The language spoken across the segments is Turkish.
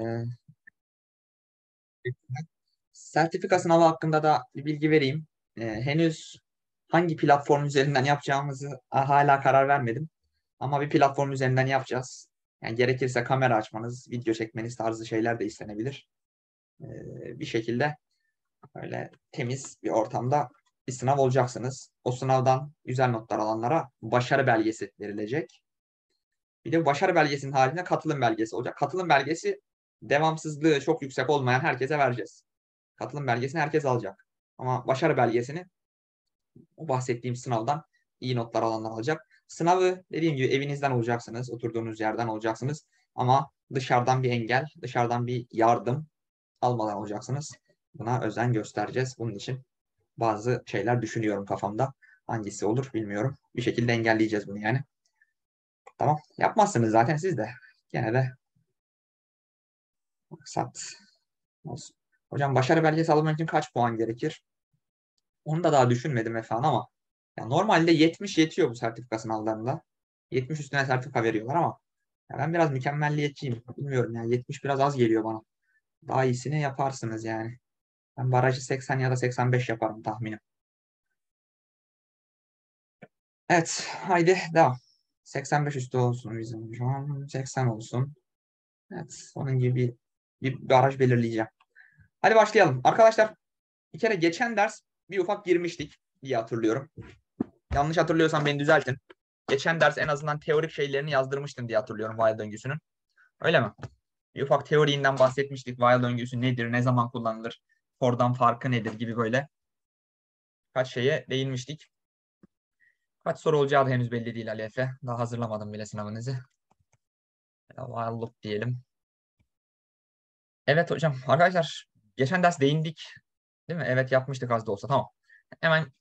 Ee, sertifika sınavı hakkında da bir bilgi vereyim. Ee, henüz hangi platform üzerinden yapacağımızı hala karar vermedim. Ama bir platform üzerinden yapacağız. Yani gerekirse kamera açmanız, video çekmeniz tarzı şeyler de istenebilir. Ee, bir şekilde öyle temiz bir ortamda bir sınav olacaksınız. O sınavdan güzel notlar alanlara başarı belgesi verilecek. Bir de başarı belgesinin haline katılım belgesi olacak. Katılım belgesi devamsızlığı çok yüksek olmayan herkese vereceğiz. Katılım belgesini herkes alacak. Ama başarı belgesini o bahsettiğim sınavdan iyi notlar alanlar alacak. Sınavı dediğim gibi evinizden olacaksınız, oturduğunuz yerden olacaksınız. Ama dışarıdan bir engel, dışarıdan bir yardım almadan olacaksınız. Buna özen göstereceğiz. Bunun için bazı şeyler düşünüyorum kafamda. Hangisi olur bilmiyorum. Bir şekilde engelleyeceğiz bunu yani. Tamam. Yapmazsınız zaten siz de. Gene de Maksat olsun. Hocam başarı belgesi almak için kaç puan gerekir? Onu da daha düşünmedim efendim ama yani normalde 70 yetiyor bu sertifika sınavlarında. 70 üstüne sertifika veriyorlar ama ya ben biraz mükemmelliyetçiyim. Bilmiyorum yani 70 biraz az geliyor bana. Daha iyisini yaparsınız yani. Ben barajı 80 ya da 85 yaparım tahminim. Evet haydi devam. 85 üstü olsun bizim şu an. 80 olsun. Evet onun gibi bir araç belirleyeceğim. Hadi başlayalım. Arkadaşlar bir kere geçen ders bir ufak girmiştik diye hatırlıyorum. Yanlış hatırlıyorsam beni düzeltin. Geçen ders en azından teorik şeylerini yazdırmıştım diye hatırlıyorum Wild döngüsünün. Öyle mi? Bir ufak teoriğinden bahsetmiştik. Wild döngüsü nedir, ne zaman kullanılır, For'dan farkı nedir gibi böyle kaç şeye değinmiştik. Kaç soru olacağı da henüz belli değil Ali Efe. Daha hazırlamadım bile sınavınızı. Wildlook diyelim. Evet hocam. Arkadaşlar geçen ders değindik. Değil mi? Evet yapmıştık az da olsa. Tamam. Hemen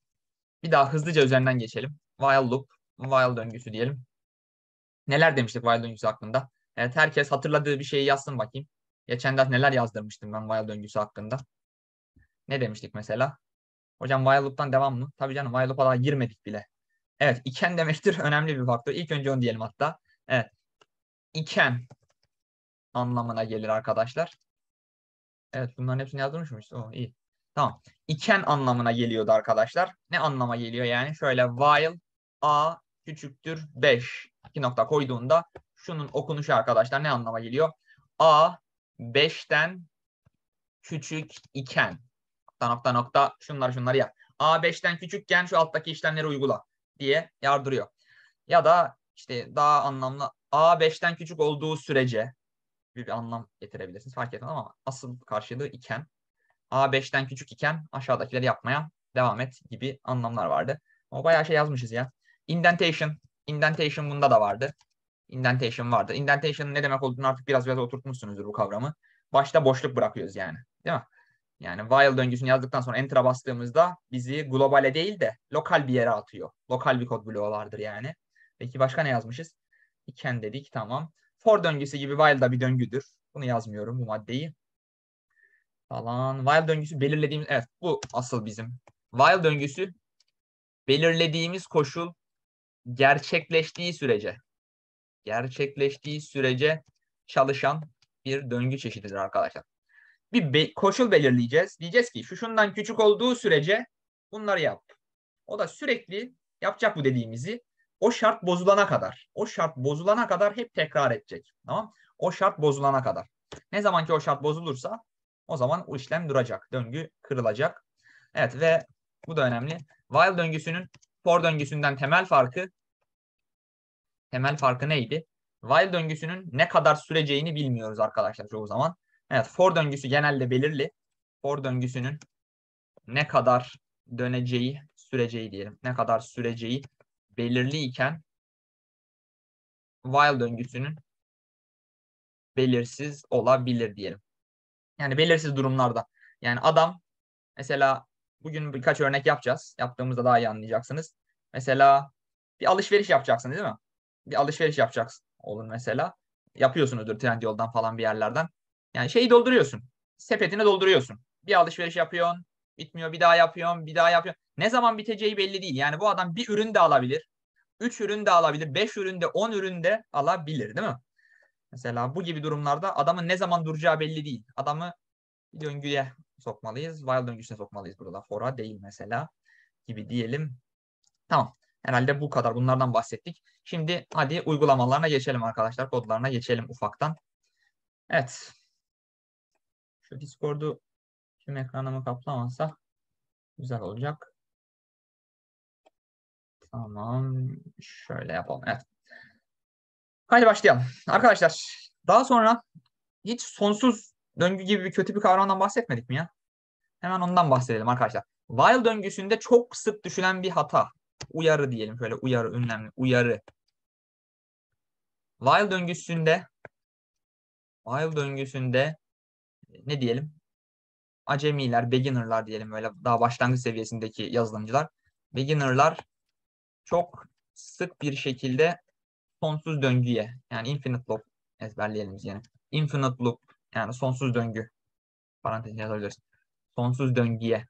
bir daha hızlıca üzerinden geçelim. While loop, while döngüsü diyelim. Neler demiştik while döngüsü hakkında? Evet herkes hatırladığı bir şeyi yazsın bakayım. Geçen ders neler yazdırmıştım ben while döngüsü hakkında? Ne demiştik mesela? Hocam while loop'tan devam mı? Tabii canım while loop'a daha girmedik bile. Evet iken demektir önemli bir faktör. İlk önce onu diyelim hatta. Evet. Iken anlamına gelir arkadaşlar. Evet bunların hepsini yazdırmış O oh, iyi. Tamam. İken anlamına geliyordu arkadaşlar. Ne anlama geliyor yani? Şöyle while a küçüktür 5 İki nokta koyduğunda şunun okunuşu arkadaşlar ne anlama geliyor? A 5'ten küçük iken nokta nokta nokta şunları şunları yap. A 5'ten küçükken şu alttaki işlemleri uygula diye yardırıyor. Ya da işte daha anlamlı A 5'ten küçük olduğu sürece bir anlam getirebilirsiniz. Fark etmez ama asıl karşılığı iken A5'ten küçük iken aşağıdakileri yapmaya devam et gibi anlamlar vardı. Ama bayağı şey yazmışız ya. Indentation. Indentation bunda da vardı. Indentation vardı. indentation ne demek olduğunu artık biraz biraz oturtmuşsunuzdur bu kavramı. Başta boşluk bırakıyoruz yani. Değil mi? Yani while döngüsünü yazdıktan sonra enter'a bastığımızda bizi globale değil de lokal bir yere atıyor. Lokal bir kod bloğu vardır yani. Peki başka ne yazmışız? İken dedik tamam for döngüsü gibi while da bir döngüdür. Bunu yazmıyorum bu maddeyi. Falan. While döngüsü belirlediğimiz evet bu asıl bizim. While döngüsü belirlediğimiz koşul gerçekleştiği sürece gerçekleştiği sürece çalışan bir döngü çeşididir arkadaşlar. Bir be koşul belirleyeceğiz. Diyeceğiz ki şu şundan küçük olduğu sürece bunları yap. O da sürekli yapacak bu dediğimizi o şart bozulana kadar. O şart bozulana kadar hep tekrar edecek. Tamam? O şart bozulana kadar. Ne zaman ki o şart bozulursa o zaman o işlem duracak. Döngü kırılacak. Evet ve bu da önemli. While döngüsünün for döngüsünden temel farkı temel farkı neydi? While döngüsünün ne kadar süreceğini bilmiyoruz arkadaşlar çoğu zaman. Evet for döngüsü genelde belirli. For döngüsünün ne kadar döneceği, süreceği diyelim. Ne kadar süreceği belirliyken while döngüsünün belirsiz olabilir diyelim. Yani belirsiz durumlarda. Yani adam mesela bugün birkaç örnek yapacağız. Yaptığımızda daha iyi anlayacaksınız. Mesela bir alışveriş yapacaksın değil mi? Bir alışveriş yapacaksın olur mesela. Yapıyorsunuzdur Trendyol'dan falan bir yerlerden. Yani şeyi dolduruyorsun. Sepetini dolduruyorsun. Bir alışveriş yapıyorsun. Bitmiyor bir daha yapıyorsun. Bir daha yapıyorsun. Ne zaman biteceği belli değil. Yani bu adam bir ürün de alabilir. 3 ürün de alabilir. 5 ürün de 10 ürün de alabilir değil mi? Mesela bu gibi durumlarda adamın ne zaman duracağı belli değil. Adamı döngüye sokmalıyız. While döngüsüne sokmalıyız burada. Fora değil mesela gibi diyelim. Tamam. Herhalde bu kadar. Bunlardan bahsettik. Şimdi hadi uygulamalarına geçelim arkadaşlar. Kodlarına geçelim ufaktan. Evet. Şu Discord'u tüm ekranımı kaplamazsa güzel olacak. Tamam. Şöyle yapalım. Evet. Haydi başlayalım. Arkadaşlar daha sonra hiç sonsuz döngü gibi bir kötü bir kavramdan bahsetmedik mi ya? Hemen ondan bahsedelim arkadaşlar. While döngüsünde çok sık düşülen bir hata. Uyarı diyelim şöyle uyarı ünlemli uyarı. While döngüsünde while döngüsünde e, ne diyelim? Acemiler, beginner'lar diyelim böyle daha başlangıç seviyesindeki yazılımcılar. Beginner'lar çok sık bir şekilde sonsuz döngüye yani infinite loop ezberleyelim yani. Infinite loop yani sonsuz döngü parantez yazabiliriz. Sonsuz döngüye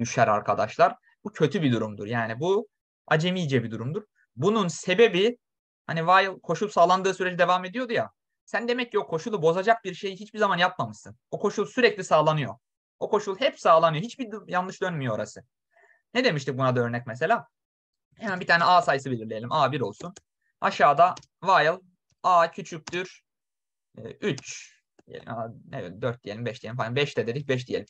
düşer arkadaşlar. Bu kötü bir durumdur. Yani bu acemice bir durumdur. Bunun sebebi hani while koşul sağlandığı sürece devam ediyordu ya. Sen demek ki o koşulu bozacak bir şeyi hiçbir zaman yapmamışsın. O koşul sürekli sağlanıyor. O koşul hep sağlanıyor. Hiçbir yanlış dönmüyor orası. Ne demiştik buna da örnek mesela? Hemen bir tane a sayısı belirleyelim. A1 olsun. Aşağıda while a küçüktür 3 e, evet 4 diyelim 5 diyelim falan 5 de dedik 5 diyelim.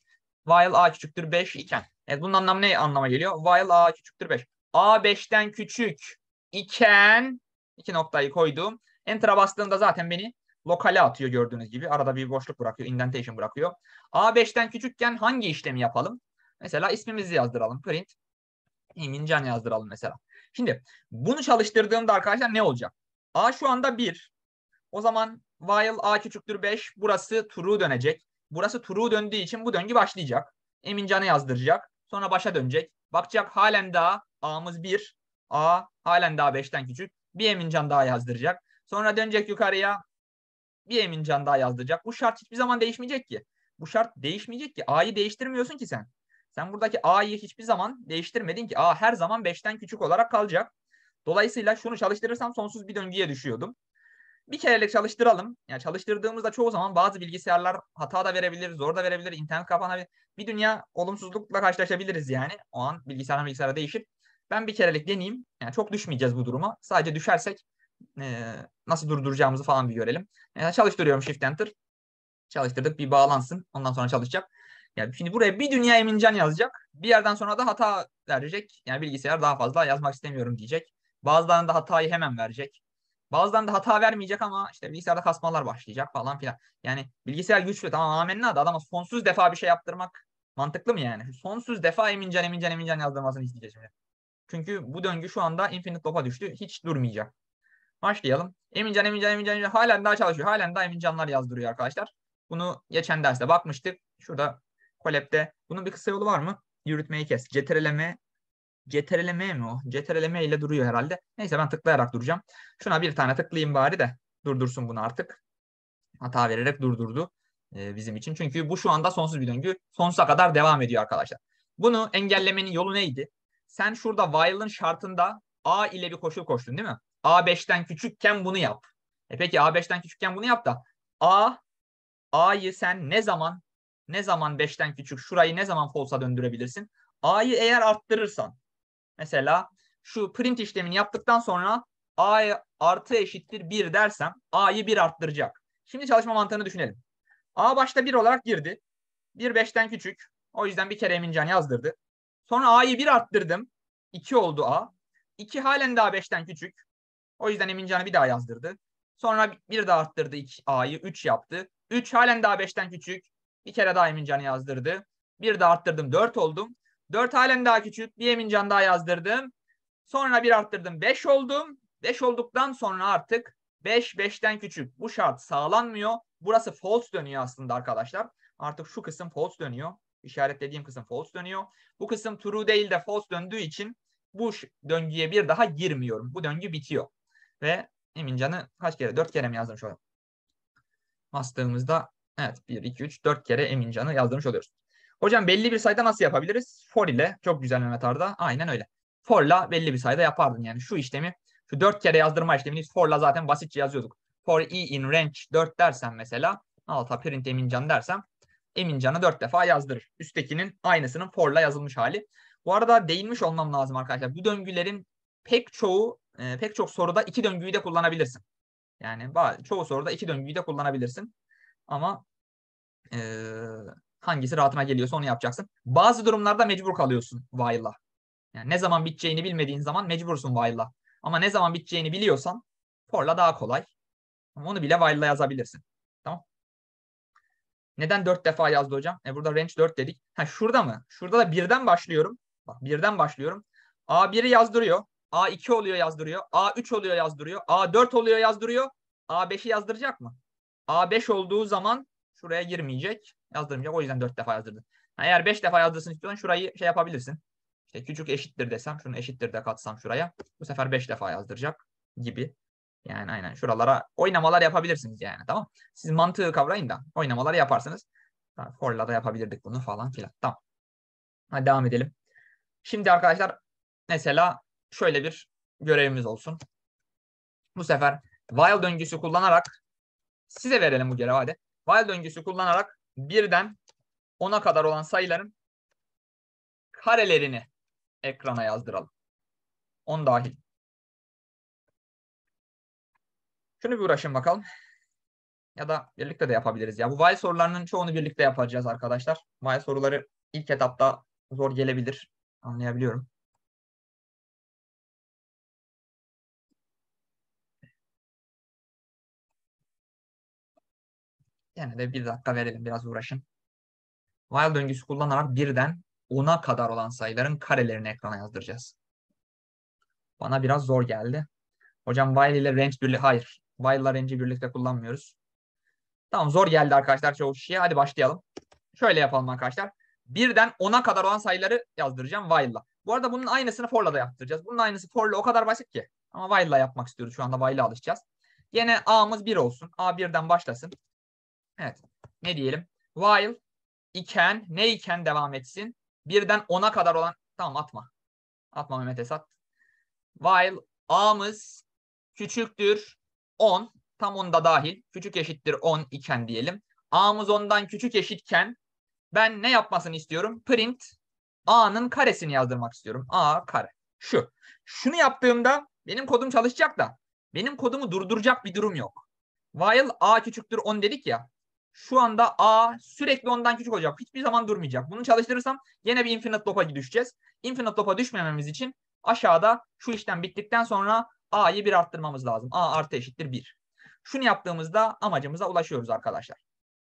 While a küçüktür 5 iken. Evet bunun anlamı ne anlama geliyor? While a küçüktür 5. A 5'ten küçük iken iki noktayı koydum. Enter'a bastığımda zaten beni lokale atıyor gördüğünüz gibi. Arada bir boşluk bırakıyor. Indentation bırakıyor. A5'ten küçükken hangi işlemi yapalım? Mesela ismimizi yazdıralım. Print Emincan yazdıralım mesela. Şimdi bunu çalıştırdığımda arkadaşlar ne olacak? A şu anda 1. O zaman while a küçüktür 5 burası true dönecek. Burası true döndüğü için bu döngü başlayacak. Emincan'ı yazdıracak. Sonra başa dönecek. Bakacak halen daha a'mız 1. A halen daha 5'ten küçük. Bir Emincan daha yazdıracak. Sonra dönecek yukarıya. Bir Emincan daha yazdıracak. Bu şart hiçbir zaman değişmeyecek ki. Bu şart değişmeyecek ki. A'yı değiştirmiyorsun ki sen. Sen buradaki a'yı hiçbir zaman değiştirmedin ki. a her zaman 5'ten küçük olarak kalacak. Dolayısıyla şunu çalıştırırsam sonsuz bir döngüye düşüyordum. Bir kerelik çalıştıralım. Yani çalıştırdığımızda çoğu zaman bazı bilgisayarlar hata da verebilir, zor da verebilir, internet kapanabilir. Bir dünya olumsuzlukla karşılaşabiliriz yani. O an bilgisayardan bilgisayara değişir. Ben bir kerelik deneyeyim. Yani çok düşmeyeceğiz bu duruma. Sadece düşersek e, nasıl durduracağımızı falan bir görelim. Yani çalıştırıyorum Shift Enter. Çalıştırdık bir bağlansın. Ondan sonra çalışacak. Yani şimdi buraya bir dünya Emincan yazacak. Bir yerden sonra da hata verecek. Yani bilgisayar daha fazla yazmak istemiyorum diyecek. Bazılarında hatayı hemen verecek. Bazılarında hata vermeyecek ama işte bilgisayarda kasmalar başlayacak falan filan. Yani bilgisayar güçlü tamam amenna da adama sonsuz defa bir şey yaptırmak mantıklı mı yani? Sonsuz defa Emincan Emincan Emincan yazdırmasını isteyeceğiz şimdi. Çünkü bu döngü şu anda infinite loop'a düştü. Hiç durmayacak. Başlayalım. Emincan, Emincan, Emincan, Emincan halen daha çalışıyor. Halen daha Emincanlar yazdırıyor arkadaşlar. Bunu geçen derste bakmıştık. Şurada Kolab'de bunun bir kısa yolu var mı? Yürütmeyi kes. CTRL'me CTRL'me mi o? CTRL'me ile duruyor herhalde. Neyse ben tıklayarak duracağım. Şuna bir tane tıklayayım bari de durdursun bunu artık. Hata vererek durdurdu e, bizim için. Çünkü bu şu anda sonsuz bir döngü. Sonsuza kadar devam ediyor arkadaşlar. Bunu engellemenin yolu neydi? Sen şurada while'ın şartında A ile bir koşul koştun değil mi? A5'ten küçükken bunu yap. E peki A5'ten küçükken bunu yap da A A'yı sen ne zaman ne zaman 5'ten küçük şurayı ne zaman false'a döndürebilirsin? A'yı eğer arttırırsan mesela şu print işlemini yaptıktan sonra A artı eşittir 1 dersem A'yı 1 arttıracak. Şimdi çalışma mantığını düşünelim. A başta 1 olarak girdi. 1 5'ten küçük. O yüzden bir kere Emincan yazdırdı. Sonra A'yı 1 arttırdım. 2 oldu A. 2 halen daha 5'ten küçük. O yüzden Emincan'ı bir daha yazdırdı. Sonra bir daha arttırdı A'yı. 3 yaptı. 3 halen daha 5'ten küçük. Bir kere daha Emincan yazdırdı. Bir de arttırdım. Dört oldum. Dört halen daha küçük. Bir Emincan daha yazdırdım. Sonra bir arttırdım. Beş oldum. Beş olduktan sonra artık beş beşten küçük. Bu şart sağlanmıyor. Burası false dönüyor aslında arkadaşlar. Artık şu kısım false dönüyor. İşaretlediğim kısım false dönüyor. Bu kısım true değil de false döndüğü için bu döngüye bir daha girmiyorum. Bu döngü bitiyor. Ve Emincan'ı kaç kere? Dört kere mi yazdım şu an? Bastığımızda Evet 1, 2, 3, 4 kere Emincan'ı yazdırmış oluyoruz. Hocam belli bir sayıda nasıl yapabiliriz? For ile. Çok güzel Mehmet Arda. Aynen öyle. For'la belli bir sayıda yapardın yani. Şu işlemi, şu 4 kere yazdırma işlemini for'la zaten basitçe yazıyorduk. For i in range 4 dersen mesela alta print Emincan dersem Emincan'ı 4 defa yazdırır. Üsttekinin aynısının for'la yazılmış hali. Bu arada değinmiş olmam lazım arkadaşlar. Bu döngülerin pek çoğu e, pek çok soruda iki döngüyü de kullanabilirsin. Yani çoğu soruda iki döngüyü de kullanabilirsin. Ama e, hangisi rahatına geliyorsa onu yapacaksın. Bazı durumlarda mecbur kalıyorsun while'a. Yani ne zaman biteceğini bilmediğin zaman mecbursun while'a. Ama ne zaman biteceğini biliyorsan for'la daha kolay. Ama onu bile while'la yazabilirsin. Tamam. Neden dört defa yazdı hocam? E burada range 4 dedik. Ha şurada mı? Şurada da birden başlıyorum. Bak birden başlıyorum. A1'i yazdırıyor. A2 oluyor yazdırıyor. A3 oluyor yazdırıyor. A4 oluyor yazdırıyor. A5'i yazdıracak mı? A5 olduğu zaman şuraya girmeyecek. Yazdırmayacak. O yüzden 4 defa yazdırdım. eğer 5 defa yazdırsın istiyorsan şurayı şey yapabilirsin. İşte küçük eşittir desem şunu eşittir de katsam şuraya. Bu sefer 5 defa yazdıracak gibi. Yani aynen şuralara oynamalar yapabilirsiniz yani tamam. Siz mantığı kavrayın da oynamalar yaparsınız. Forla da yapabilirdik bunu falan filan. Tamam. Hadi devam edelim. Şimdi arkadaşlar mesela şöyle bir görevimiz olsun. Bu sefer while döngüsü kullanarak Size verelim bu görevi hadi. While döngüsü kullanarak birden 10'a kadar olan sayıların karelerini ekrana yazdıralım. 10 dahil. Şunu bir uğraşın bakalım. Ya da birlikte de yapabiliriz. Ya bu while sorularının çoğunu birlikte yapacağız arkadaşlar. While soruları ilk etapta zor gelebilir. Anlayabiliyorum. Yine de bir dakika verelim biraz uğraşın. While döngüsü kullanarak birden 10'a kadar olan sayıların karelerini ekrana yazdıracağız. Bana biraz zor geldi. Hocam while ile range birlikte, hayır. While ile range'i birlikte kullanmıyoruz. Tamam zor geldi arkadaşlar çoğu kişiye. Hadi başlayalım. Şöyle yapalım arkadaşlar. Birden 10'a kadar olan sayıları yazdıracağım while ile. Bu arada bunun aynısını for'la da yaptıracağız. Bunun aynısı for'la o kadar basit ki. Ama while ile yapmak istiyoruz. Şu anda while'a alışacağız. Yine a'mız 1 olsun. A birden başlasın. Evet. Ne diyelim? While iken ne iken devam etsin. Birden ona kadar olan tamam atma. Atma Mehmet Esat. While a'mız küçüktür 10 tam onda dahil küçük eşittir 10 iken diyelim. A'mız 10'dan küçük eşitken ben ne yapmasını istiyorum? Print A'nın karesini yazdırmak istiyorum. A kare. Şu. Şunu yaptığımda benim kodum çalışacak da benim kodumu durduracak bir durum yok. While A küçüktür 10 dedik ya şu anda A sürekli ondan küçük olacak. Hiçbir zaman durmayacak. Bunu çalıştırırsam yine bir infinite loop'a düşeceğiz. Infinite loop'a düşmememiz için aşağıda şu işlem bittikten sonra A'yı 1 arttırmamız lazım. A artı eşittir 1. Şunu yaptığımızda amacımıza ulaşıyoruz arkadaşlar.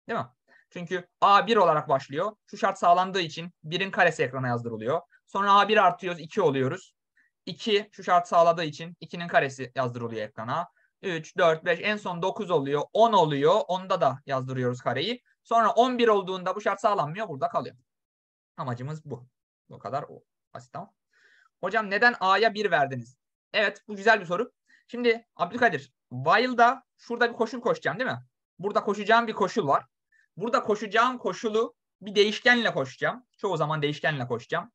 Değil mi? Çünkü A 1 olarak başlıyor. Şu şart sağlandığı için 1'in karesi ekrana yazdırılıyor. Sonra A 1 artıyoruz 2 oluyoruz. 2 şu şart sağladığı için 2'nin karesi yazdırılıyor ekrana. 3, 4, 5 en son 9 oluyor. 10 oluyor. Onda da yazdırıyoruz kareyi. Sonra 11 olduğunda bu şart sağlanmıyor. Burada kalıyor. Amacımız bu. Bu kadar o. basit tamam. Hocam neden A'ya 1 verdiniz? Evet bu güzel bir soru. Şimdi Abdülkadir while'da şurada bir koşun koşacağım değil mi? Burada koşacağım bir koşul var. Burada koşacağım koşulu bir değişkenle koşacağım. Çoğu zaman değişkenle koşacağım.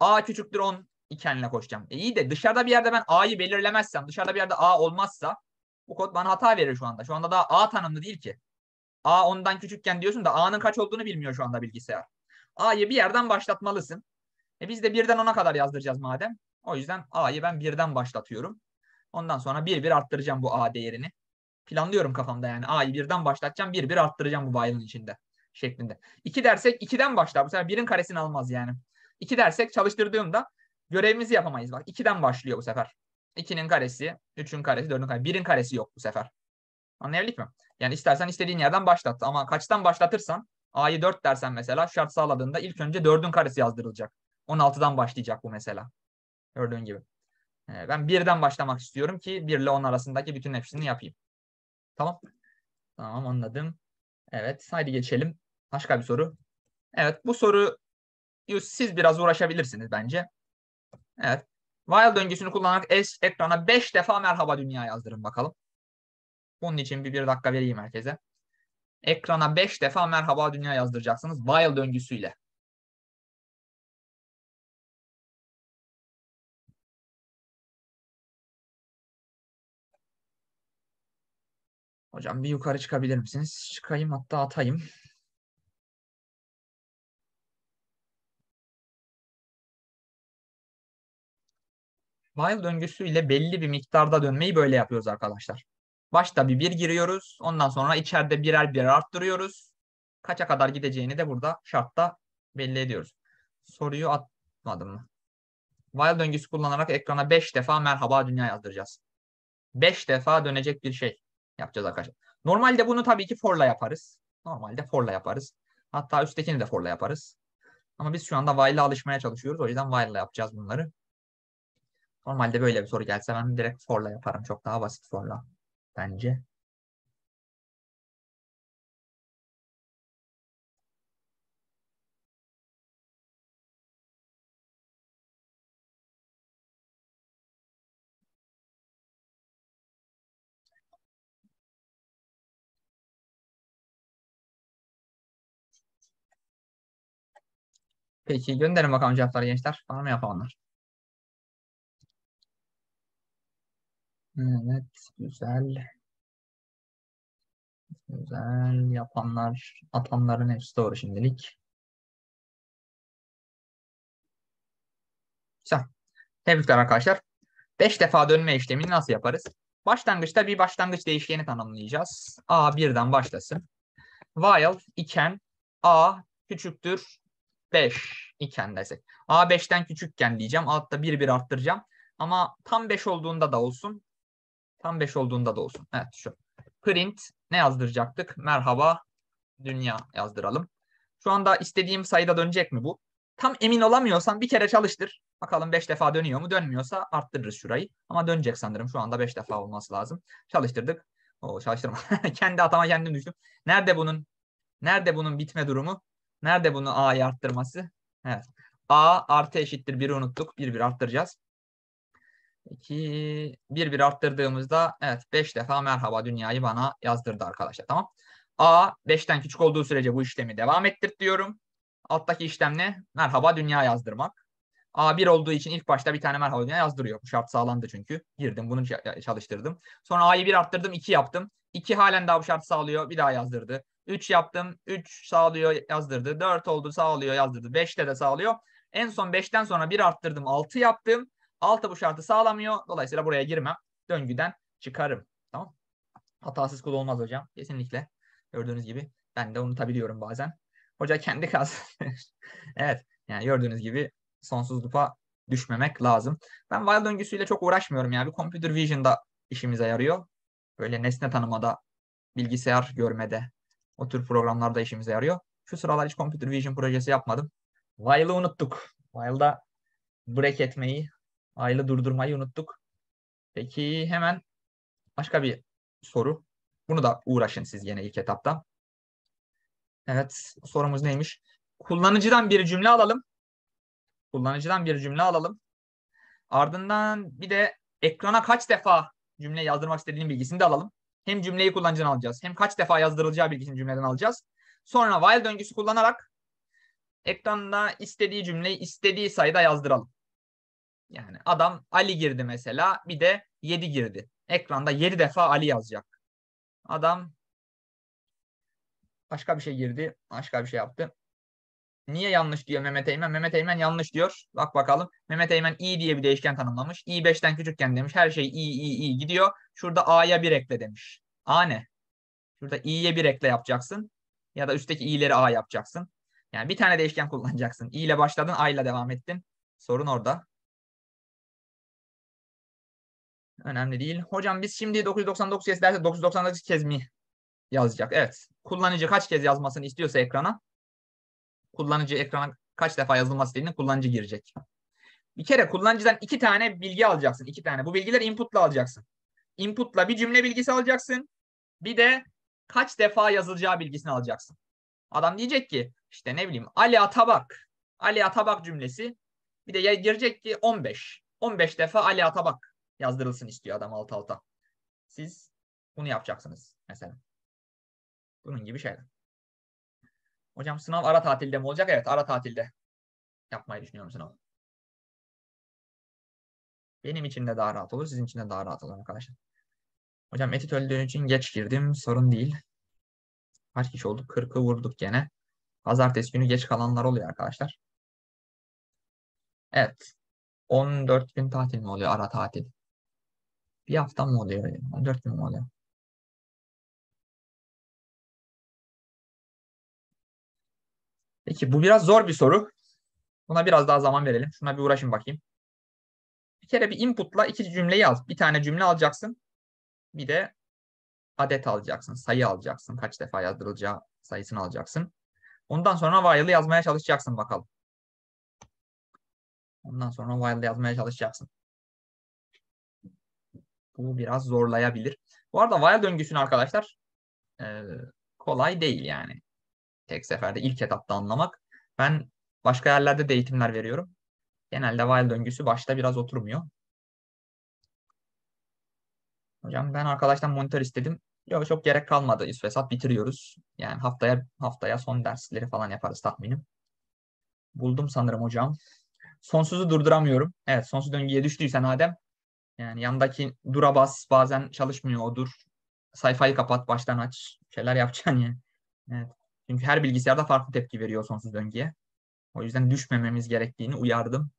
A küçüktür 10 ikenle koşacağım. E iyi de dışarıda bir yerde ben A'yı belirlemezsem, dışarıda bir yerde A olmazsa bu kod bana hata verir şu anda. Şu anda daha A tanımlı değil ki. A ondan küçükken diyorsun da A'nın kaç olduğunu bilmiyor şu anda bilgisayar. A'yı bir yerden başlatmalısın. E biz de birden ona kadar yazdıracağız madem. O yüzden A'yı ben birden başlatıyorum. Ondan sonra bir bir arttıracağım bu A değerini. Planlıyorum kafamda yani. A'yı birden başlatacağım, bir bir arttıracağım bu while'ın içinde şeklinde. 2 dersek 2'den başlar. Bu sefer 1'in karesini almaz yani. 2 dersek çalıştırdığımda görevimizi yapamayız. Bak 2'den başlıyor bu sefer. 2'nin karesi, 3'ün karesi, 4'ün karesi, 1'in karesi yok bu sefer. Anlayabildik mi? Yani istersen istediğin yerden başlat. Ama kaçtan başlatırsan A'yı 4 dersen mesela şart sağladığında ilk önce 4'ün karesi yazdırılacak. 16'dan başlayacak bu mesela. Gördüğün gibi. Ee, ben 1'den başlamak istiyorum ki 1 ile 10 arasındaki bütün hepsini yapayım. Tamam. Tamam anladım. Evet haydi geçelim. Başka bir soru. Evet bu soru siz biraz uğraşabilirsiniz bence. Evet while döngüsünü kullanarak es, ekrana 5 defa merhaba dünya yazdırın bakalım. Bunun için bir, bir dakika vereyim herkese. Ekrana 5 defa merhaba dünya yazdıracaksınız while döngüsüyle. Hocam bir yukarı çıkabilir misiniz? Çıkayım hatta atayım. while döngüsü ile belli bir miktarda dönmeyi böyle yapıyoruz arkadaşlar. Başta bir 1 giriyoruz. Ondan sonra içeride birer birer arttırıyoruz. Kaça kadar gideceğini de burada şartta belli ediyoruz. Soruyu atmadım mı? While döngüsü kullanarak ekrana 5 defa merhaba dünya yazdıracağız. 5 defa dönecek bir şey yapacağız arkadaşlar. Normalde bunu tabii ki for'la yaparız. Normalde for'la yaparız. Hatta üsttekini de for'la yaparız. Ama biz şu anda while'a alışmaya çalışıyoruz. O yüzden while'la yapacağız bunları. Normalde böyle bir soru gelse ben direkt for'la yaparım. Çok daha basit for'la bence. Peki gönderin bakalım cevapları gençler. Bana mı yapanlar? Evet, güzel. Güzel. Yapanlar, atanların hepsi doğru şimdilik. Güzel. Tebrikler arkadaşlar. 5 defa dönme işlemini nasıl yaparız? Başlangıçta bir başlangıç değişkeni tanımlayacağız. A birden başlasın. While iken A küçüktür 5 iken desek. A 5'ten küçükken diyeceğim. Altta 1 1 arttıracağım. Ama tam 5 olduğunda da olsun. Tam 5 olduğunda da olsun. Evet şu. Print ne yazdıracaktık? Merhaba dünya yazdıralım. Şu anda istediğim sayıda dönecek mi bu? Tam emin olamıyorsan bir kere çalıştır. Bakalım 5 defa dönüyor mu? Dönmüyorsa arttırırız şurayı. Ama dönecek sanırım. Şu anda 5 defa olması lazım. Çalıştırdık. Oo çalıştırma. Kendi atama kendim düştüm. Nerede bunun? Nerede bunun bitme durumu? Nerede bunu A'yı arttırması? Evet. A artı eşittir 1'i unuttuk. 1 1 arttıracağız. 2, 1 1 arttırdığımızda evet 5 defa merhaba dünyayı bana yazdırdı arkadaşlar tamam. A 5'ten küçük olduğu sürece bu işlemi devam ettir diyorum. Alttaki işlem ne? Merhaba dünya yazdırmak. A1 olduğu için ilk başta bir tane merhaba dünya yazdırıyor. Bu şart sağlandı çünkü. Girdim bunu çalıştırdım. Sonra A'yı 1 arttırdım 2 yaptım. 2 halen daha bu şart sağlıyor bir daha yazdırdı. 3 yaptım 3 sağlıyor yazdırdı. 4 oldu sağlıyor yazdırdı. 5'te de sağlıyor. En son 5'ten sonra 1 arttırdım 6 yaptım. Altı bu şartı sağlamıyor. Dolayısıyla buraya girmem. Döngüden çıkarım. Tamam. Hatasız kul olmaz hocam. Kesinlikle. Gördüğünüz gibi ben de unutabiliyorum bazen. Hoca kendi kaz. evet. Yani gördüğünüz gibi sonsuz sonsuzluğa düşmemek lazım. Ben while döngüsüyle çok uğraşmıyorum yani. Computer Vision'da işimize yarıyor. Böyle nesne tanımada, bilgisayar görmede, o tür programlarda işimize yarıyor. Şu sıralar hiç Computer Vision projesi yapmadım. While'ı unuttuk. While'da break etmeyi Aylı durdurmayı unuttuk. Peki hemen başka bir soru. Bunu da uğraşın siz yine ilk etapta. Evet sorumuz neymiş? Kullanıcıdan bir cümle alalım. Kullanıcıdan bir cümle alalım. Ardından bir de ekrana kaç defa cümle yazdırmak istediğin bilgisini de alalım. Hem cümleyi kullanıcıdan alacağız hem kaç defa yazdırılacağı bilgisini cümleden alacağız. Sonra while döngüsü kullanarak ekranda istediği cümleyi istediği sayıda yazdıralım. Yani adam Ali girdi mesela bir de 7 girdi. Ekranda 7 defa Ali yazacak. Adam başka bir şey girdi. Başka bir şey yaptı. Niye yanlış diyor Mehmet Eymen? Mehmet Eymen yanlış diyor. Bak bakalım. Mehmet Eymen i diye bir değişken tanımlamış. i 5'ten küçükken demiş. Her şey i i i gidiyor. Şurada a'ya bir ekle demiş. A ne? Şurada i'ye bir ekle yapacaksın. Ya da üstteki i'leri a yapacaksın. Yani bir tane değişken kullanacaksın. i ile başladın, a ile devam ettin. Sorun orada. Önemli değil. Hocam biz şimdi 999 kez derse 999 kez mi yazacak? Evet. Kullanıcı kaç kez yazmasını istiyorsa ekrana kullanıcı ekrana kaç defa yazılması stilini kullanıcı girecek. Bir kere kullanıcıdan iki tane bilgi alacaksın. iki tane. Bu bilgiler inputla alacaksın. Inputla bir cümle bilgisi alacaksın. Bir de kaç defa yazılacağı bilgisini alacaksın. Adam diyecek ki işte ne bileyim Ali Atabak. Ali Atabak cümlesi. Bir de girecek ki 15. 15 defa Ali Atabak yazdırılsın istiyor adam alt alta. Siz bunu yapacaksınız mesela. Bunun gibi şeyler. Hocam sınav ara tatilde mi olacak? Evet ara tatilde yapmayı düşünüyorum sınav. Benim için de daha rahat olur. Sizin için de daha rahat olur arkadaşlar. Hocam etit öldüğün için geç girdim. Sorun değil. Kaç kişi oldu, kırkı vurduk gene. Pazartesi günü geç kalanlar oluyor arkadaşlar. Evet. 14 gün tatil mi oluyor? Ara tatil. Bir hafta mı oluyor? 14 gün mü oluyor? Peki bu biraz zor bir soru. Buna biraz daha zaman verelim. Şuna bir uğraşın bakayım. Bir kere bir inputla iki cümleyi al. Bir tane cümle alacaksın. Bir de adet alacaksın. Sayı alacaksın. Kaç defa yazdırılacağı sayısını alacaksın. Ondan sonra while'ı yazmaya çalışacaksın bakalım. Ondan sonra while yazmaya çalışacaksın bu biraz zorlayabilir. Bu arada while döngüsünü arkadaşlar e, kolay değil yani. Tek seferde ilk etapta anlamak. Ben başka yerlerde de eğitimler veriyorum. Genelde while döngüsü başta biraz oturmuyor. Hocam ben arkadaştan monitör istedim. Yok çok gerek kalmadı. İsvesat bitiriyoruz. Yani haftaya haftaya son dersleri falan yaparız tahminim. Buldum sanırım hocam. Sonsuzu durduramıyorum. Evet sonsuz döngüye düştüysen Adem yani yandaki dura bas bazen çalışmıyor o dur. Sayfayı kapat, baştan aç. Şeyler yapacaksın yani. Evet. Çünkü her bilgisayarda farklı tepki veriyor sonsuz döngüye. O yüzden düşmememiz gerektiğini uyardım.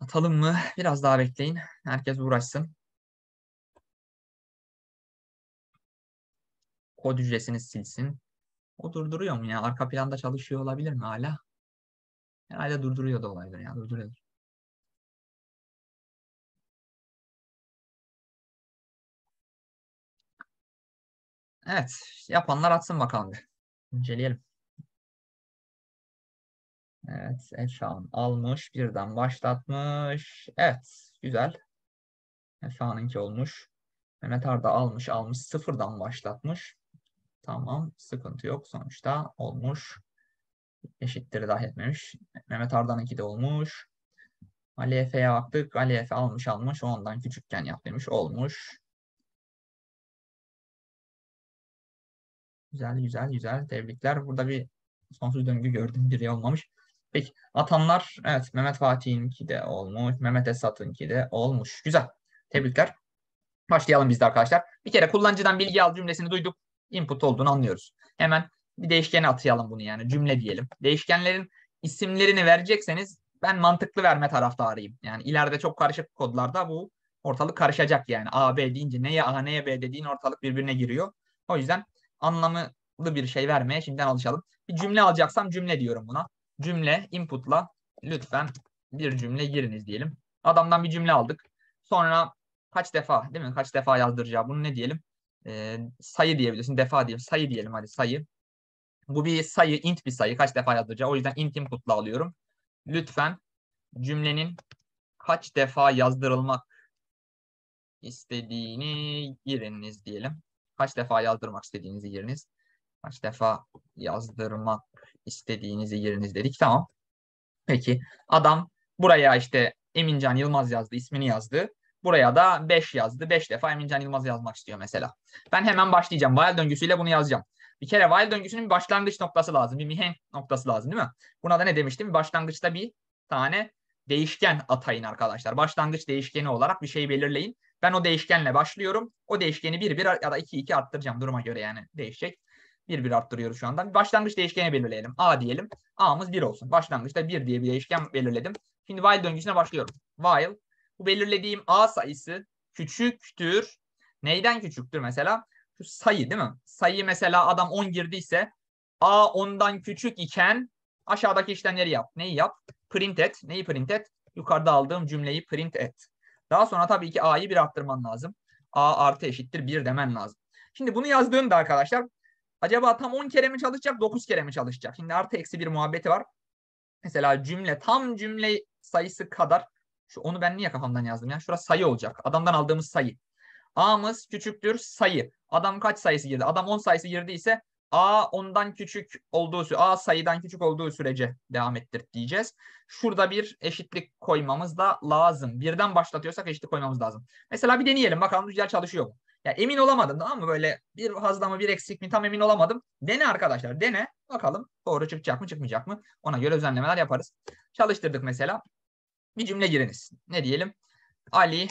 Atalım mı? Biraz daha bekleyin. Herkes uğraşsın. Kod hücresini silsin. O durduruyor mu ya? Arka planda çalışıyor olabilir mi hala? Herhalde da olayları yani durduruyor. Evet. Yapanlar atsın bakalım bir. İnceleyelim. Evet. Eşan almış. Birden başlatmış. Evet. Güzel. Eşan'ınki olmuş. Mehmet Arda almış almış. Sıfırdan başlatmış. Tamam. Sıkıntı yok. Sonuçta olmuş. Eşittir dahi etmemiş. Mehmet Arda'nın iki de olmuş. Ali Efe'ye baktık. Ali Efe almış almış. Ondan küçükken yap demiş. Olmuş. Güzel güzel güzel. Tebrikler. Burada bir sonsuz döngü gördüm. Biri şey olmamış. Peki atanlar evet Mehmet Fatih'inki de olmuş. Mehmet Esat'ınki de olmuş. Güzel. Tebrikler. Başlayalım biz de arkadaşlar. Bir kere kullanıcıdan bilgi al cümlesini duyduk. Input olduğunu anlıyoruz. Hemen bir değişkene atayalım bunu yani cümle diyelim. Değişkenlerin isimlerini verecekseniz ben mantıklı verme taraftarıyım. Yani ileride çok karışık kodlarda bu ortalık karışacak yani. A, B deyince neye A, neye B dediğin ortalık birbirine giriyor. O yüzden anlamlı bir şey vermeye şimdiden alışalım. Bir cümle alacaksam cümle diyorum buna. Cümle input'la lütfen bir cümle giriniz diyelim. Adamdan bir cümle aldık. Sonra kaç defa değil mi? Kaç defa yazdıracağı bunu ne diyelim? Ee, sayı diyebilirsin. Defa diyelim. Sayı diyelim hadi sayı. Bu bir sayı, int bir sayı. Kaç defa yazılacağı. O yüzden int input'la alıyorum. Lütfen cümlenin kaç defa yazdırılmak istediğini giriniz diyelim. Kaç defa yazdırmak istediğinizi giriniz. Kaç defa yazdırmak istediğinizi giriniz dedik. Tamam. Peki adam buraya işte Emincan Yılmaz yazdı, ismini yazdı. Buraya da 5 yazdı. 5 defa Emincan Yılmaz yazmak istiyor mesela. Ben hemen başlayacağım. Vael döngüsüyle bunu yazacağım. Bir kere while döngüsünün bir başlangıç noktası lazım. Bir mihenk noktası lazım değil mi? Buna da ne demiştim? Bir Başlangıçta bir tane değişken atayın arkadaşlar. Başlangıç değişkeni olarak bir şey belirleyin. Ben o değişkenle başlıyorum. O değişkeni 1-1 ya da 2-2 arttıracağım duruma göre yani değişecek. 1-1 arttırıyoruz şu anda. Bir başlangıç değişkeni belirleyelim. A diyelim. A'mız 1 olsun. Başlangıçta 1 diye bir değişken belirledim. Şimdi while döngüsüne başlıyorum. While bu belirlediğim A sayısı küçüktür. Neyden küçüktür mesela? Şu sayı değil mi? Sayı mesela adam 10 girdiyse A 10'dan küçük iken aşağıdaki işlemleri yap. Neyi yap? Print et. Neyi print et? Yukarıda aldığım cümleyi print et. Daha sonra tabii ki A'yı bir arttırman lazım. A artı eşittir 1 demen lazım. Şimdi bunu yazdığında arkadaşlar acaba tam 10 kere mi çalışacak 9 kere mi çalışacak? Şimdi artı eksi bir muhabbeti var. Mesela cümle tam cümle sayısı kadar şu onu ben niye kafamdan yazdım ya? Şurası sayı olacak. Adamdan aldığımız sayı. A'mız küçüktür sayı. Adam kaç sayısı girdi? Adam 10 sayısı girdiyse A ondan küçük olduğu A sayıdan küçük olduğu sürece devam ettir diyeceğiz. Şurada bir eşitlik koymamız da lazım. Birden başlatıyorsak eşitlik koymamız lazım. Mesela bir deneyelim bakalım güzel çalışıyor mu? Ya emin olamadım tamam mı? Böyle bir fazla mı bir eksik mi tam emin olamadım. Dene arkadaşlar dene bakalım doğru çıkacak mı çıkmayacak mı? Ona göre özenlemeler yaparız. Çalıştırdık mesela. Bir cümle giriniz. Ne diyelim? Ali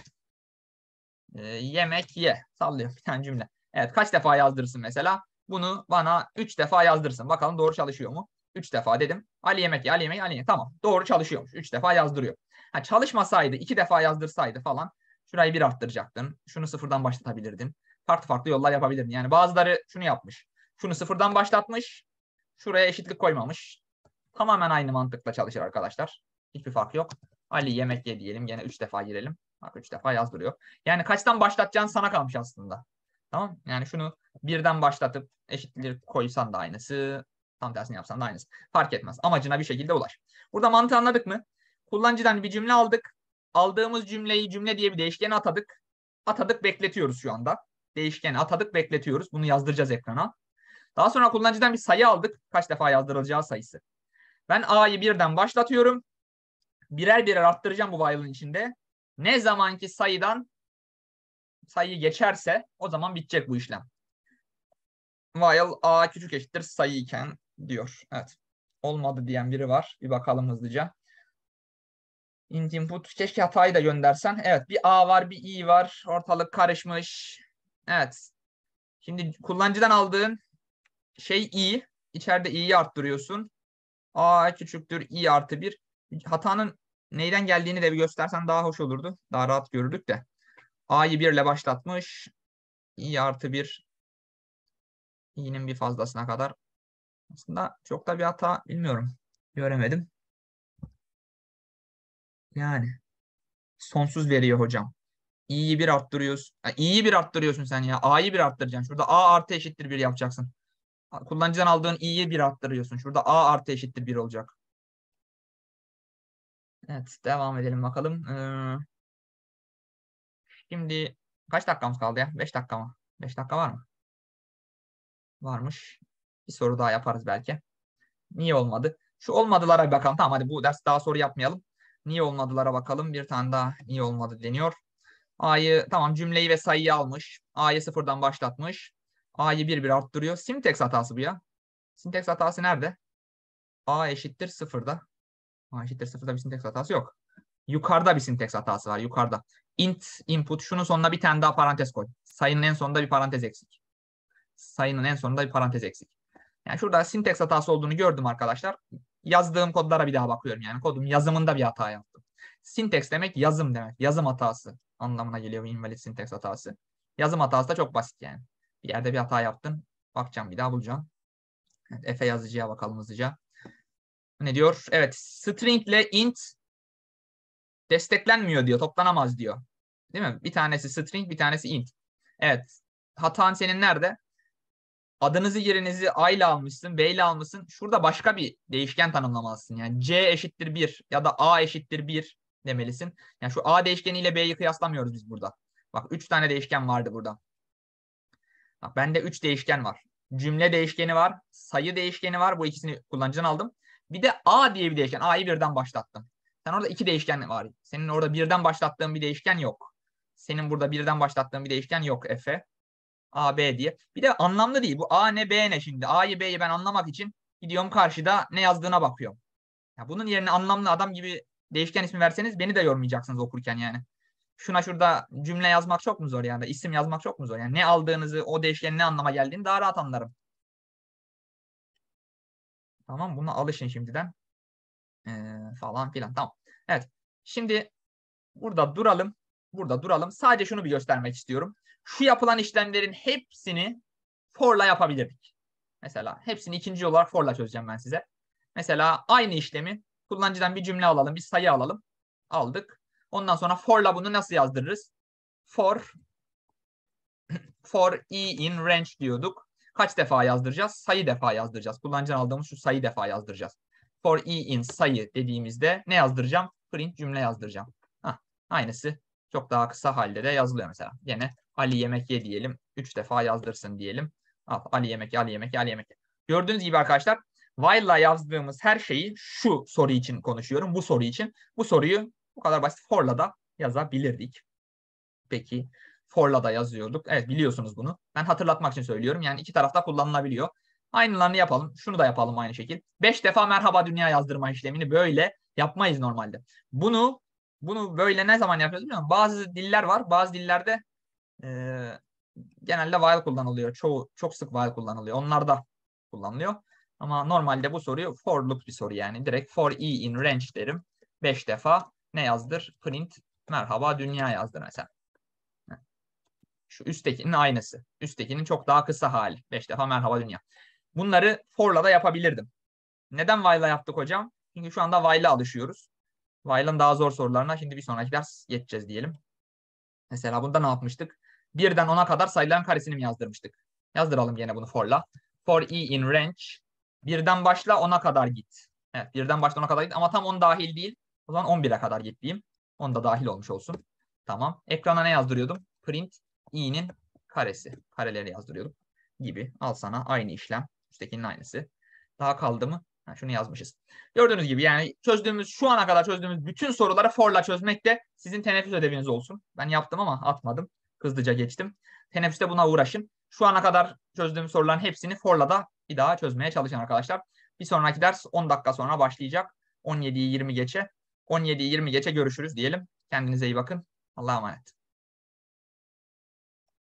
e, yemek ye. Sallıyorum bir tane cümle. Evet kaç defa yazdırsın mesela? Bunu bana 3 defa yazdırsın. Bakalım doğru çalışıyor mu? 3 defa dedim. Ali yemek ye, Ali yemek ye, Ali yemek. Tamam doğru çalışıyormuş. 3 defa yazdırıyor. Ha, çalışmasaydı 2 defa yazdırsaydı falan şurayı bir arttıracaktın. Şunu sıfırdan başlatabilirdin. Farklı farklı yollar yapabilirdin. Yani bazıları şunu yapmış. Şunu sıfırdan başlatmış. Şuraya eşitlik koymamış. Tamamen aynı mantıkla çalışır arkadaşlar. Hiçbir fark yok. Ali yemek ye diyelim. Gene 3 defa girelim. Bak 3 defa yazdırıyor. Yani kaçtan başlatacaksın sana kalmış aslında. Tamam Yani şunu birden başlatıp eşitlik koysan da aynısı. Tam tersini yapsan da aynısı. Fark etmez. Amacına bir şekilde ulaş. Burada mantığı anladık mı? Kullanıcıdan bir cümle aldık. Aldığımız cümleyi cümle diye bir değişkene atadık. Atadık bekletiyoruz şu anda. Değişkeni atadık bekletiyoruz. Bunu yazdıracağız ekrana. Daha sonra kullanıcıdan bir sayı aldık. Kaç defa yazdırılacağı sayısı. Ben A'yı birden başlatıyorum. Birer birer arttıracağım bu while'ın içinde. Ne zamanki sayıdan sayıyı geçerse o zaman bitecek bu işlem. While a küçük eşittir sayı iken diyor. Evet. Olmadı diyen biri var. Bir bakalım hızlıca. Int input. Keşke hatayı da göndersen. Evet bir a var bir i var. Ortalık karışmış. Evet. Şimdi kullanıcıdan aldığın şey i. İçeride i'yi arttırıyorsun. a küçüktür i artı bir. Hatanın neyden geldiğini de bir göstersen daha hoş olurdu. Daha rahat görürdük de. A'yı 1 ile başlatmış. i artı 1 i'nin bir fazlasına kadar. Aslında çok da bir hata bilmiyorum. Göremedim. Yani sonsuz veriyor hocam. i'yi 1 arttırıyoruz, i'yi 1 arttırıyorsun sen ya. A'yı 1 arttıracaksın. Şurada A artı eşittir 1 yapacaksın. Kullanıcıdan aldığın i'yi 1 arttırıyorsun. Şurada A artı eşittir 1 olacak. Evet devam edelim bakalım. Ee, Şimdi kaç dakikamız kaldı ya? 5 dakika mı? 5 dakika var mı? Varmış. Bir soru daha yaparız belki. Niye olmadı? Şu olmadılara bakalım. Tamam hadi bu ders daha soru yapmayalım. Niye olmadılara bakalım. Bir tane daha niye olmadı deniyor. A'yı tamam cümleyi ve sayıyı almış. A'yı sıfırdan başlatmış. A'yı bir bir arttırıyor. Simtex hatası bu ya. Simtex hatası nerede? A eşittir sıfırda. A eşittir sıfırda bir simtex hatası yok. Yukarıda bir simtex hatası var. Yukarıda int input şunun sonuna bir tane daha parantez koy. Sayının en sonunda bir parantez eksik. Sayının en sonunda bir parantez eksik. Yani şurada sinteks hatası olduğunu gördüm arkadaşlar. Yazdığım kodlara bir daha bakıyorum. Yani kodum yazımında bir hata yaptım. Sinteks demek yazım demek. Yazım hatası anlamına geliyor invalid sinteks hatası. Yazım hatası da çok basit yani. Bir yerde bir hata yaptın. Bakacağım bir daha bulacağım. Efe yazıcıya bakalım hızlıca. Ne diyor? Evet string ile int desteklenmiyor diyor. Toplanamaz diyor. Değil mi? Bir tanesi string, bir tanesi int. Evet. Hatan senin nerede? Adınızı yerinizi A ile almışsın, B ile almışsın. Şurada başka bir değişken tanımlamalısın. Yani C eşittir 1 ya da A eşittir 1 demelisin. Yani şu A değişkeniyle B'yi kıyaslamıyoruz biz burada. Bak 3 tane değişken vardı burada. Bak bende 3 değişken var. Cümle değişkeni var, sayı değişkeni var. Bu ikisini kullanıcıdan aldım. Bir de A diye bir değişken. A'yı birden başlattım. Sen orada iki değişken var. Senin orada birden başlattığın bir değişken yok. Senin burada birden başlattığın bir değişken yok Efe. A, B diye. Bir de anlamlı değil. Bu A ne B ne şimdi. A'yı B'yi ben anlamak için gidiyorum karşıda ne yazdığına bakıyorum. Ya bunun yerine anlamlı adam gibi değişken ismi verseniz beni de yormayacaksınız okurken yani. Şuna şurada cümle yazmak çok mu zor yani? İsim yazmak çok mu zor? Yani ne aldığınızı, o değişkenin ne anlama geldiğini daha rahat anlarım. Tamam buna alışın şimdiden e, falan filan. Tamam. Evet. Şimdi burada duralım. Burada duralım. Sadece şunu bir göstermek istiyorum. Şu yapılan işlemlerin hepsini for'la yapabilirdik. Mesela hepsini ikinci yol olarak for'la çözeceğim ben size. Mesela aynı işlemi kullanıcıdan bir cümle alalım, bir sayı alalım. Aldık. Ondan sonra for'la bunu nasıl yazdırırız? For for i in range diyorduk. Kaç defa yazdıracağız? Sayı defa yazdıracağız. Kullanıcıdan aldığımız şu sayı defa yazdıracağız for i in sayı dediğimizde ne yazdıracağım? Print cümle yazdıracağım. Hah, aynısı çok daha kısa halde de yazılıyor mesela. Yine Ali yemek ye diyelim. Üç defa yazdırsın diyelim. Al, Ali yemek ye, Ali yemek ye, Ali yemek ye. Gördüğünüz gibi arkadaşlar while'la yazdığımız her şeyi şu soru için konuşuyorum. Bu soru için. Bu soruyu bu kadar basit for'la da yazabilirdik. Peki for'la da yazıyorduk. Evet biliyorsunuz bunu. Ben hatırlatmak için söylüyorum. Yani iki tarafta kullanılabiliyor. Aynılarını yapalım. Şunu da yapalım aynı şekil. 5 defa merhaba dünya yazdırma işlemini böyle yapmayız normalde. Bunu bunu böyle ne zaman yapıyoruz musun? Bazı diller var. Bazı dillerde e, genelde while kullanılıyor. Çoğu çok sık while kullanılıyor. Onlarda kullanılıyor. Ama normalde bu soruyu for loop bir soru yani. Direkt for e in range derim. 5 defa ne yazdır? Print merhaba dünya yazdır mesela. Şu üsttekinin aynısı. Üsttekinin çok daha kısa hali. 5 defa merhaba dünya. Bunları for'la da yapabilirdim. Neden while'la yaptık hocam? Çünkü şu anda while'a alışıyoruz. While'ın daha zor sorularına şimdi bir sonraki ders geçeceğiz diyelim. Mesela bunda ne yapmıştık? Birden ona kadar sayıların karesini mi yazdırmıştık? Yazdıralım yine bunu for'la. For i e in range. Birden başla ona kadar git. Evet birden başla ona kadar git ama tam 10 dahil değil. O zaman 11'e kadar git diyeyim. 10 da dahil olmuş olsun. Tamam. Ekrana ne yazdırıyordum? Print i'nin karesi. Kareleri yazdırıyordum gibi. Al sana aynı işlem. Üsttekinin aynısı. Daha kaldı mı? Ha, şunu yazmışız. Gördüğünüz gibi yani çözdüğümüz şu ana kadar çözdüğümüz bütün soruları for'la çözmek de sizin teneffüs ödeviniz olsun. Ben yaptım ama atmadım. Hızlıca geçtim. Teneffüste buna uğraşın. Şu ana kadar çözdüğüm soruların hepsini for'la da bir daha çözmeye çalışın arkadaşlar. Bir sonraki ders 10 dakika sonra başlayacak. 17'yi 20 geçe. 17'yi 20 geçe görüşürüz diyelim. Kendinize iyi bakın. Allah'a emanet.